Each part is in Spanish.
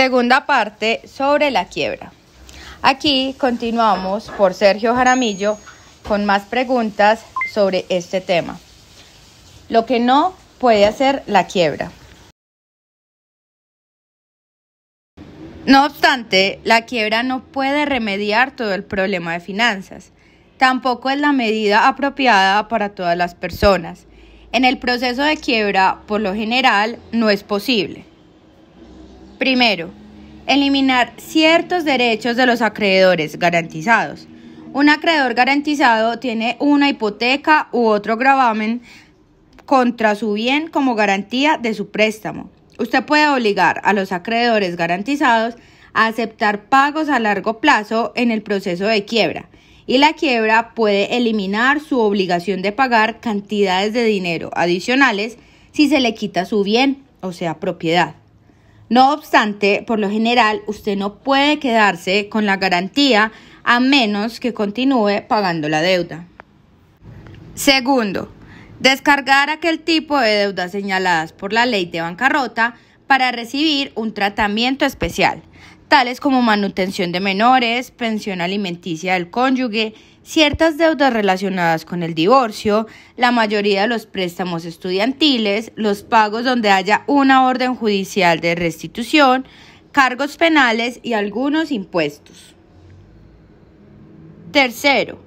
Segunda parte sobre la quiebra. Aquí continuamos por Sergio Jaramillo con más preguntas sobre este tema. Lo que no puede hacer la quiebra. No obstante, la quiebra no puede remediar todo el problema de finanzas. Tampoco es la medida apropiada para todas las personas. En el proceso de quiebra, por lo general, no es posible. Primero, eliminar ciertos derechos de los acreedores garantizados. Un acreedor garantizado tiene una hipoteca u otro gravamen contra su bien como garantía de su préstamo. Usted puede obligar a los acreedores garantizados a aceptar pagos a largo plazo en el proceso de quiebra y la quiebra puede eliminar su obligación de pagar cantidades de dinero adicionales si se le quita su bien, o sea, propiedad. No obstante, por lo general, usted no puede quedarse con la garantía a menos que continúe pagando la deuda. Segundo, descargar aquel tipo de deudas señaladas por la ley de bancarrota para recibir un tratamiento especial tales como manutención de menores, pensión alimenticia del cónyuge, ciertas deudas relacionadas con el divorcio, la mayoría de los préstamos estudiantiles, los pagos donde haya una orden judicial de restitución, cargos penales y algunos impuestos. Tercero,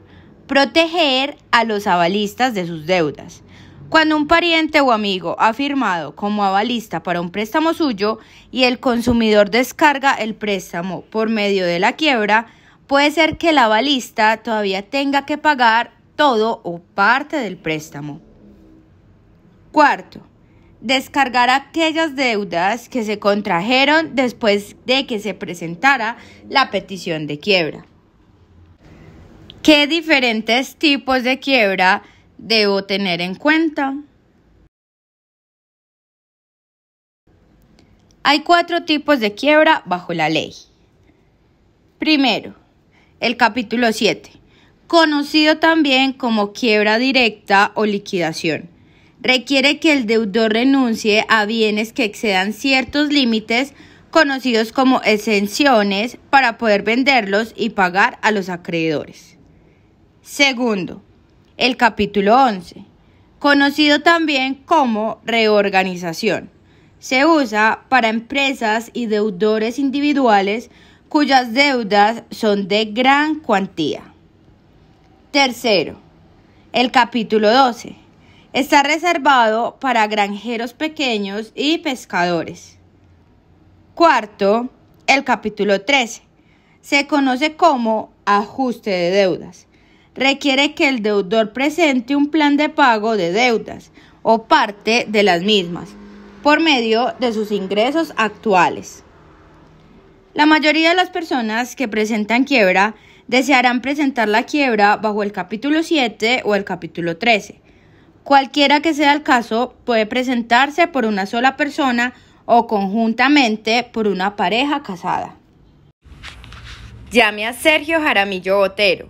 proteger a los avalistas de sus deudas. Cuando un pariente o amigo ha firmado como avalista para un préstamo suyo y el consumidor descarga el préstamo por medio de la quiebra, puede ser que el avalista todavía tenga que pagar todo o parte del préstamo. Cuarto, descargar aquellas deudas que se contrajeron después de que se presentara la petición de quiebra. ¿Qué diferentes tipos de quiebra debo tener en cuenta? Hay cuatro tipos de quiebra bajo la ley. Primero, el capítulo 7, conocido también como quiebra directa o liquidación. Requiere que el deudor renuncie a bienes que excedan ciertos límites conocidos como exenciones para poder venderlos y pagar a los acreedores. Segundo, el capítulo 11, conocido también como reorganización. Se usa para empresas y deudores individuales cuyas deudas son de gran cuantía. Tercero, el capítulo 12. Está reservado para granjeros pequeños y pescadores. Cuarto, el capítulo 13. Se conoce como ajuste de deudas requiere que el deudor presente un plan de pago de deudas o parte de las mismas por medio de sus ingresos actuales. La mayoría de las personas que presentan quiebra desearán presentar la quiebra bajo el capítulo 7 o el capítulo 13. Cualquiera que sea el caso, puede presentarse por una sola persona o conjuntamente por una pareja casada. Llame a Sergio Jaramillo Otero.